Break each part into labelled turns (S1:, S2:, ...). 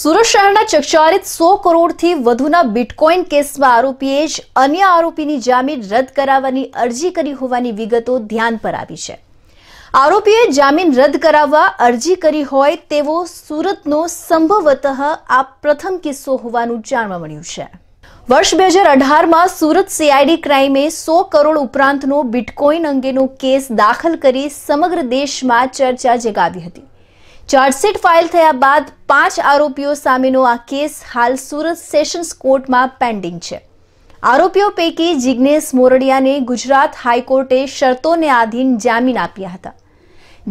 S1: સુરત શહેરના ચકચારિત સો કરોડથી વધુના બિટકોઇન કેસમાં આરોપીએ જ અન્ય આરોપીની જામીન રદ કરાવવાની અરજી કરી હોવાની વિગતો ધ્યાન પર આવી છે આરોપીએ જામીન રદ કરાવવા અરજી કરી હોય તેવો સુરતનો સંભવતઃ આ પ્રથમ કિસ્સો હોવાનું જાણવા મળ્યું છે વર્ષ બે હજાર અઢારમાં સુરત સીઆઈડી ક્રાઇમે સો કરોડ ઉપરાંતનો બિટકોઇન અંગેનો કેસ દાખલ કરી સમગ્ર દેશમાં ચર્ચા જગાવી હતી ચાર્જશીટ ફાઇલ થયા બાદ પાંચ આરોપીઓ સામેનો આ કેસ હાલ સુરત સેશન્સ કોર્ટમાં પેન્ડિંગ છે આરોપીઓ પૈકી જિજ્ઞેશ મોરડિયાને ગુજરાત હાઈકોર્ટે શરતોને આધીન જામીન આપ્યા હતા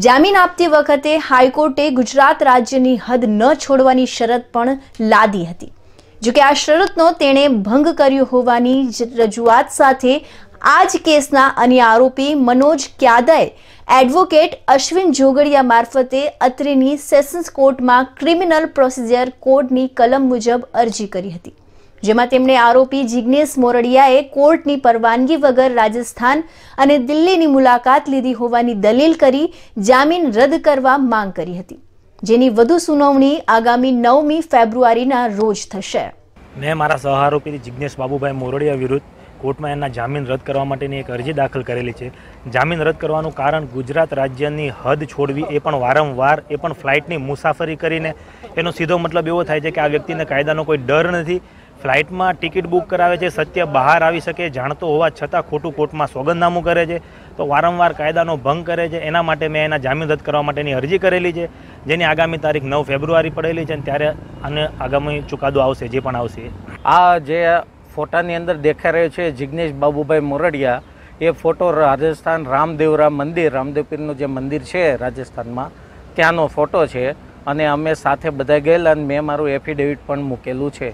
S1: જામીન આપતી વખતે હાઈકોર્ટે ગુજરાત રાજ્યની હદ ન છોડવાની શરત પણ લાદી હતી જોકે આ શરતનો તેણે ભંગ કર્યો હોવાની રજૂઆત સાથે આ જ કેસના અન્ય આરોપી મનોજ ક્યાદાએ એડવોકેટ અશ્વિન જોગડિયા મારફતે અત્રેની સેશન્સ કોર્ટમાં ક્રિમિનલ પ્રોસિજર કોડની કલમ મુજબ અરજી કરી હતી જેમાં તેમણે આરોપી જિગ્નેશ મોરડિયાએ કોર્ટની પરવાનગી વગર રાજસ્થાન અને દિલ્હીની મુલાકાત લીધી હોવાની દલીલ કરી જામીન રદ કરવા માંગ કરી હતી જેની વધુ સુનાવણી આગામી નવમી ફેબ્રુઆરીના રોજ થશે
S2: મેં મારા સહારોપી જિગ્નેશ બાબુભાઈ મોરડિયા વિરુદ્ધ કોર્ટમાં એના જામીન રદ કરવા માટેની એક અરજી દાખલ કરેલી છે જામીન રદ કરવાનું કારણ ગુજરાત રાજ્યની હદ છોડવી એ પણ વારંવાર એ પણ ફ્લાઇટની મુસાફરી કરીને એનો સીધો મતલબ એવો થાય છે કે આ વ્યક્તિને કાયદાનો કોઈ ડર નથી ફ્લાઇટમાં ટિકિટ બુક કરાવે છે સત્ય બહાર આવી શકે જાણતો હોવા છતાં ખોટું કોર્ટમાં સોગંદનામું કરે છે તો વારંવાર કાયદાનો ભંગ કરે છે એના માટે મેં એના જામીન રદ કરવા માટેની અરજી કરેલી છે જેની આગામી તારીખ નવ ફેબ્રુઆરી પડેલી છે ત્યારે આને આગામી ચુકાદો આવશે જે પણ આવશે આ જે ફોટાની અંદર દેખાઈ રહ્યો છે
S3: જિજ્ઞેશ બાબુભાઈ મોરડિયા એ ફોટો રાજસ્થાન રામદેવરા મંદિર રામદેવપીરનું જે મંદિર છે રાજસ્થાનમાં ત્યાંનો ફોટો છે અને અમે સાથે બધા ગયેલા અને મેં મારું એફિડેવિટ પણ મૂકેલું છે